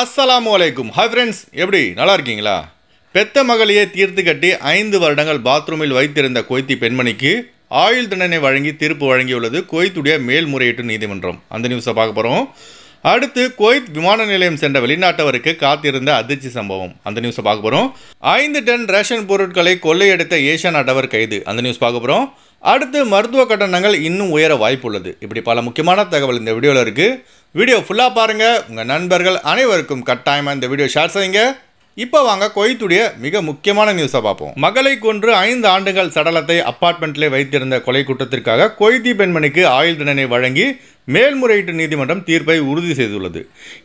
அஸ்ஸலாமு வலைக்கும் hi friends எப்படி நல்லா இருக்கீங்களா பெத்த மகளையே தீர்த்து கட்டி ஐந்து வருடங்கள் பாத்ரூமில் வைத்திருந்த கொய்த்தி பெண்மணிக்கு ஆயுள் தண்டனை வழங்கி தீர்ப்பு வழங்கியுள்ளது கொய்த்துடைய மேல்முறையீட்டு நீதிமன்றம் அந்த நியூஸை பார்க்க போகிறோம் அடுத்து குவைத் விமான நிலையம் சென்ற வெளிநாட்டவருக்கு காத்திருந்த அதிர்ச்சி சம்பவம் அந்த நியூஸை பார்க்க போகிறோம் ஐந்து டன் ரேஷன் பொருட்களை கொள்ளையடித்த ஏஷியா நாட்டவர் கைது அந்த நியூஸ் பார்க்க போகிறோம் அடுத்து மருத்துவ கட்டணங்கள் இன்னும் உயர வாய்ப்புள்ளது இப்படி பல முக்கியமான தகவல் இந்த வீடியோவில் இருக்குது வீடியோ ஃபுல்லாக பாருங்கள் உங்கள் நண்பர்கள் அனைவருக்கும் கட்டாயமாக இந்த வீடியோ ஷேர் செய்யுங்க இப்போ வாங்க கொய்த்துடைய மிக முக்கியமான நியூஸை பார்ப்போம் மகளை கொன்று ஐந்து ஆண்டுகள் சடலத்தை அப்பார்ட்மெண்ட்டில் வைத்திருந்த கொலை கூட்டத்திற்காக கொய்தி பெண்மணிக்கு ஆயுள் தண்டனை வழங்கி மேல்முறையீட்டு நீதிமன்றம் தீர்ப்பை உறுதி செய்துள்ளது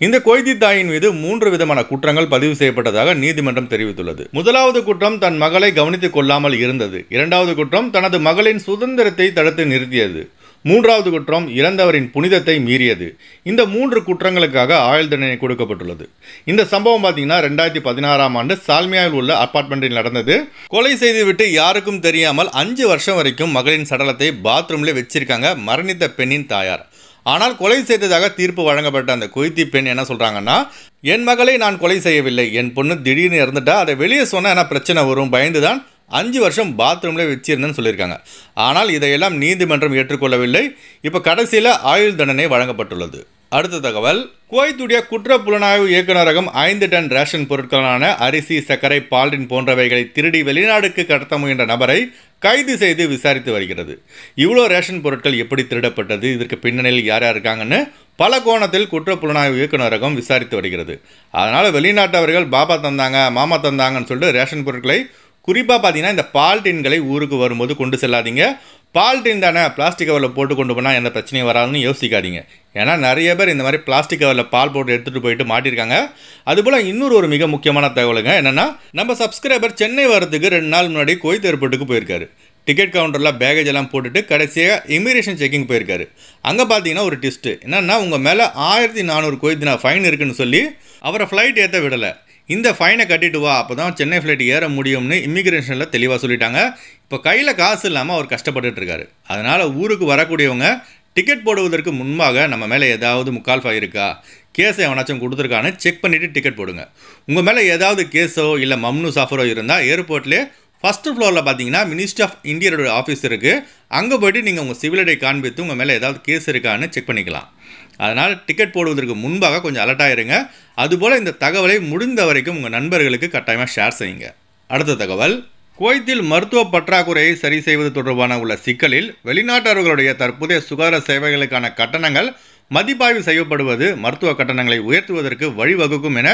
இந்த கொய்தி தாயின் மீது மூன்று விதமான குற்றங்கள் பதிவு செய்யப்பட்டதாக நீதிமன்றம் தெரிவித்துள்ளது முதலாவது குற்றம் தன் மகளை கவனித்துக் கொள்ளாமல் இருந்தது இரண்டாவது குற்றம் தனது மகளின் சுதந்திரத்தை தடுத்து நிறுத்தியது மூன்றாவது குற்றம் இறந்தவரின் புனிதத்தை மீறியது இந்த மூன்று குற்றங்களுக்காக ஆயுள் தண்டனை கொடுக்கப்பட்டுள்ளது இந்த சம்பவம் பார்த்தீங்கன்னா ரெண்டாயிரத்தி பதினாறாம் ஆண்டு சால்மியாவில் உள்ள அப்பார்ட்மெண்ட்டில் நடந்தது கொலை செய்துவிட்டு யாருக்கும் தெரியாமல் அஞ்சு வருஷம் வரைக்கும் மகளின் சடலத்தை பாத்ரூம்ல வச்சிருக்காங்க மரணித்த பெண்ணின் தாயார் ஆனால் கொலை செய்ததாக தீர்ப்பு வழங்கப்பட்ட அந்த குய்தி பெண் என்ன சொல்கிறாங்கன்னா என் மகளை நான் கொலை செய்யவில்லை என் பொண்ணு திடீர்னு இறந்துட்டா அதை வெளியே சொன்னால் என்ன பிரச்சனை வரும் பயந்து தான் அஞ்சு வருஷம் பாத்ரூமில் வச்சிருந்தேன்னு சொல்லியிருக்காங்க ஆனால் இதையெல்லாம் நீதிமன்றம் ஏற்றுக்கொள்ளவில்லை இப்போ கடைசியில் ஆயுள் தண்டனை வழங்கப்பட்டுள்ளது அடுத்த தகவல் குவைத்துடைய குற்ற புலனாய்வு இயக்குநரகம் ஐந்து டன் ரேஷன் பொருட்களான அரிசி சர்க்கரை பால்டின் போன்றவைகளை திருடி வெளிநாடுக்கு கடத்த முயன்ற நபரை கைது செய்து விசாரித்து வருகிறது இவ்வளோ ரேஷன் பொருட்கள் எப்படி திருடப்பட்டது இதற்கு பின்னணியில் யார் யார் இருக்காங்கன்னு பல கோணத்தில் குற்ற புலனாய்வு இயக்குநரகம் விசாரித்து வருகிறது அதனால் வெளிநாட்டவர்கள் பாபா தந்தாங்க மாமா தந்தாங்கன்னு சொல்லிட்டு ரேஷன் பொருட்களை குறிப்பாக பார்த்தீங்கன்னா இந்த பால்டின்களை ஊருக்கு வரும்போது கொண்டு செல்லாதீங்க பால்டின் தானே பிளாஸ்டிக் கவரில் போட்டு கொண்டு போனால் எந்த பிரச்சனையும் வராதுன்னு யோசிக்காதீங்க ஏன்னா நிறைய பேர் இந்த மாதிரி பிளாஸ்டிக் கவரில் பால் போட்டு எடுத்துகிட்டு போயிட்டு மாட்டியிருக்காங்க அதுபோல் இன்னொரு ஒரு மிக முக்கியமான தகவலுங்க என்னென்னா நம்ம சப்ஸ்கிரைபர் சென்னை வரதுக்கு ரெண்டு நாள் முன்னாடி கோயத் ஏர்போர்ட்டுக்கு போயிருக்காரு டிக்கெட் கவுண்டரில் பேகேஜ் எல்லாம் போட்டுட்டு கடைசியாக இமிகிரேஷன் செக்கிங் போயிருக்காரு அங்கே பார்த்தீங்கன்னா ஒரு டிஸ்ட்டு என்னென்னா உங்கள் மேலே ஆயிரத்தி நானூறு கோயத்தினா ஃபைன் இருக்குன்னு சொல்லி அவரை ஃப்ளைட் ஏற்ற விடலை இந்த ஃபைனை கட்டிட்டு வா அப்போ தான் சென்னை ஃப்ளைட் ஏற முடியும்னு இமிக்ரேஷனில் தெளிவாக சொல்லிட்டாங்க இப்போ கையில் காசு இல்லாமல் அவர் கஷ்டப்பட்டுட்ருக்காரு அதனால் ஊருக்கு வரக்கூடியவங்க டிக்கெட் போடுவதற்கு முன்பாக நம்ம மேலே ஏதாவது முக்கால் ஃபை இருக்கா கேஸ் எவனாச்சும் கொடுத்துருக்கான்னு செக் பண்ணிவிட்டு டிக்கெட் போடுங்க உங்கள் மேலே ஏதாவது கேஸோ இல்லை மம்னு சாஃபரோ இருந்தால் ஏர்போர்ட்லேயே ஃபஸ்ட்டு ஃப்ளோரில் பார்த்தீங்கன்னா மினிஸ்ட்ரி ஆஃப் இந்தியரோட ஆஃபீஸ் இருக்குது அங்கே போய்ட்டு நீங்கள் உங்கள் சிவில் ஐடி காண்பித்து உங்கள் மேலே ஏதாவது கேஸ் இருக்கான்னு செக் பண்ணிக்கலாம் அதனால் டிக்கெட் போடுவதற்கு முன்பாக கொஞ்சம் அலர்ட்டாக இருங்க அதுபோல் இந்த தகவலை முடிந்த வரைக்கும் உங்கள் நண்பர்களுக்கு கட்டாயமாக ஷேர் செய்யுங்க அடுத்த தகவல் குவைத்தில் மருத்துவ பற்றாக்குறையை சரி செய்வது தொடர்பான உள்ள சிக்கலில் வெளிநாட்டவர்களுடைய தற்போதைய சுகாதார சேவைகளுக்கான கட்டணங்கள் மதிப்பாய்வு செய்யப்படுவது மருத்துவ கட்டணங்களை உயர்த்துவதற்கு வழிவகுக்கும் என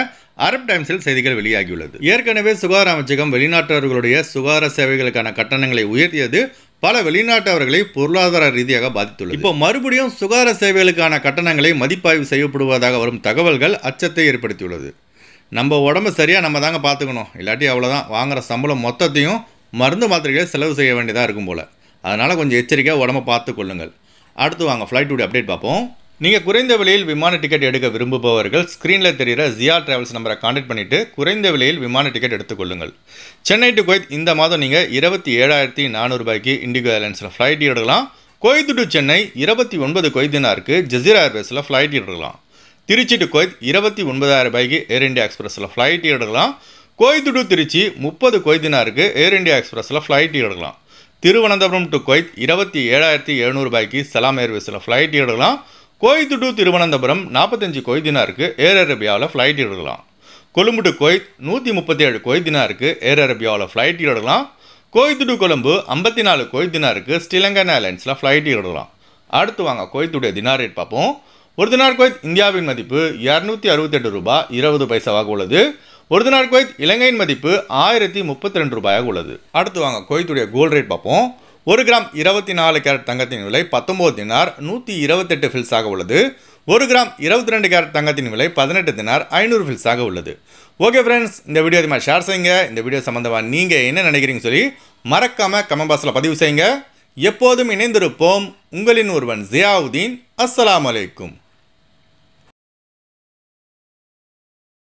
அரப் டைம்ஸில் செய்திகள் வெளியாகியுள்ளது ஏற்கனவே சுகாதார அமைச்சகம் வெளிநாட்டவர்களுடைய சுகாதார சேவைகளுக்கான கட்டணங்களை உயர்த்தியது பல வெளிநாட்டவர்களை பொருளாதார ரீதியாக பாதித்துள்ளது இப்போ மறுபடியும் சுகாதார சேவைகளுக்கான கட்டணங்களை மதிப்பாய்வு செய்யப்படுவதாக வரும் தகவல்கள் அச்சத்தை ஏற்படுத்தியுள்ளது நம்ம உடம்பு சரியாக நம்ம தாங்க பார்த்துக்கணும் இல்லாட்டி அவ்வளோதான் வாங்குகிற சம்பளம் மொத்தத்தையும் மருந்து மாத்திரைகளை செலவு செய்ய வேண்டியதாக இருக்கும் போல் அதனால் கொஞ்சம் எச்சரிக்கையாக உடம்பை பார்த்து கொள்ளுங்கள் அடுத்து வாங்க ஃப்ளைட்டுடைய அப்டேட் பார்ப்போம் நீங்கள் குறைந்த விலையில் விமான டிக்கெட் எடுக்க விரும்புபவர்கள் ஸ்க்ரீனில் தெரிகிற ஜியா டிராவல்ஸ் நம்பரை காண்டாக்ட் பண்ணிவிட்டு குறைந்த விலையில் விமான டிக்கெட் எடுத்துக்கொள்ளுங்கள் சென்னை டு கோயத் இந்த மாதம் நீங்கள் இருபத்தி ஏழாயிரத்தி நானூறுபாய்க்கு இண்டிகோ ஏர்லைன்ஸில் ஃப்ளைட் எடுக்கலாம் குவைத் டு சென்னை இருபத்தி ஒன்பது கொய்தினாருக்கு ஜசீரா ஏர்வேஸில் ஃப்ளைட் எடுக்கலாம் திருச்சி டு கோயத் இருபத்தி ஒன்பதாயிரம் ரூபாய்க்கு ஏர் இண்டியா எக்ஸ்பிரஸில் ஃப்ளைட் எடுக்கலாம் கோயத்து டு திருச்சி முப்பது கொய்தினாருக்கு ஏர் இண்டியா எக்ஸ்பிரஸில் ஃப்ளைட் எடுக்கலாம் திருவனந்தபுரம் டு கொய்த் இருபத்தி ஏழாயிரத்தி எழுநூறுபாய்க்கு சலாம் ஏர்வேஸில் ஃப்ளைட் எடுக்கலாம் கோயத்து டு திருவனந்தபுரம் நாற்பத்தஞ்சு கோய் தினாருக்கு ஏர் அரேபியாவில் ஃப்ளைட் எடுக்கலாம் கொழும்பு டு கோய் நூற்றி முப்பத்தி ஏழு கோய் தினாருக்கு ஏர் அரேபியாவில் ஃப்ளைட் எடுக்கலாம் கோயத்து டு கொழும்பு ஐம்பத்தி நாலு கோய் தினாருக்கு ஸ்ரீலங்கன் ஏர்லைன்ஸில் ஃப்ளைட் எடுக்கலாம் அடுத்து வாங்க கோயத்துடைய தினார் ரேட் பார்ப்போம் ஒரு தினார் கோயத் இந்தியாவின் மதிப்பு இரநூத்தி அறுபத்தெட்டு ரூபாய் இருபது பைசாவாக உள்ளது ஒரு தினார் கோயத் இலங்கையின் மதிப்பு ஆயிரத்தி முப்பத்தி ரெண்டு ரூபாயாக உள்ளது அடுத்து வாங்க கோயத்துடைய கோல்ட் ரேட் பார்ப்போம் ஒரு கிராம் இருபத்தி நாலு கேரட் தங்கத்தின் விலை பத்தொம்போது தினார் நூற்றி இருபத்தெட்டு ஃபில்ஸாக உள்ளது ஒரு கிராம் இருபத்தி ரெண்டு கேரட் தங்கத்தின் விலை பதினெட்டு தினார் ஐநூறு ஃபில்ஸாக உள்ளது ஓகே ஃப்ரெண்ட்ஸ் இந்த வீடியோ அதிகமாக ஷேர் செய்யுங்க இந்த வீடியோ சம்மந்தமாக நீங்கள் என்ன நினைக்கிறீங்கன்னு சொல்லி மறக்காமல் கமெண்ட் பாக்ஸில் பதிவு செய்யுங்க எப்போதும் இணைந்திருப்போம் உங்களின் ஒருவன் ஜியாவுதீன் அஸ்லாம் அலைக்கும்